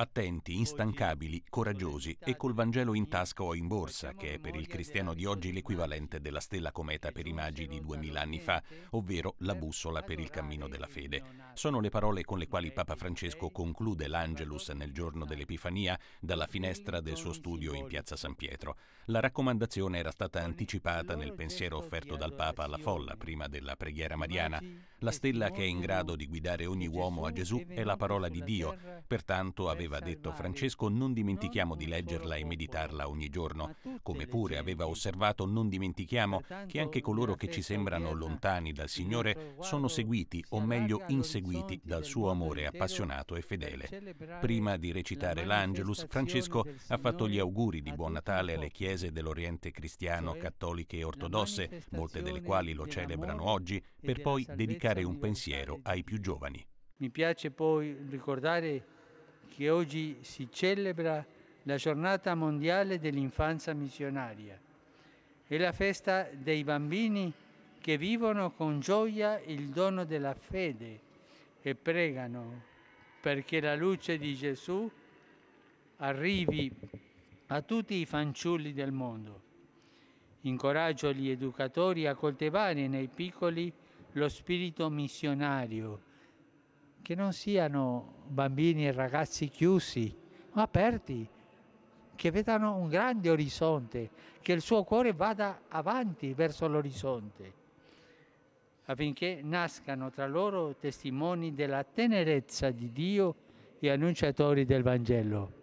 Attenti, instancabili, coraggiosi e col Vangelo in tasca o in borsa, che è per il cristiano di oggi l'equivalente della stella cometa per i magi di duemila anni fa, ovvero la bussola per il cammino della fede. Sono le parole con le quali Papa Francesco conclude l'Angelus nel giorno dell'Epifania dalla finestra del suo studio in piazza San Pietro. La raccomandazione era stata anticipata nel pensiero offerto dal Papa alla folla prima della preghiera mariana. La stella che è in grado di guidare ogni uomo a Gesù è la parola di Dio, pertanto aveva aveva detto Francesco, non dimentichiamo di leggerla e meditarla ogni giorno, come pure aveva osservato non dimentichiamo che anche coloro che ci sembrano lontani dal Signore sono seguiti, o meglio inseguiti, dal suo amore appassionato e fedele. Prima di recitare l'Angelus, Francesco ha fatto gli auguri di Buon Natale alle chiese dell'Oriente cristiano, cioè, cattoliche e ortodosse, molte delle quali lo celebrano oggi, per poi dedicare un pensiero ai più giovani. Mi piace poi ricordare che oggi si celebra la giornata mondiale dell'infanzia missionaria. È la festa dei bambini che vivono con gioia il dono della fede e pregano perché la luce di Gesù arrivi a tutti i fanciulli del mondo. Incoraggio gli educatori a coltivare nei piccoli lo spirito missionario che non siano bambini e ragazzi chiusi, ma aperti, che vedano un grande orizzonte, che il suo cuore vada avanti verso l'orizzonte, affinché nascano tra loro testimoni della tenerezza di Dio e annunciatori del Vangelo.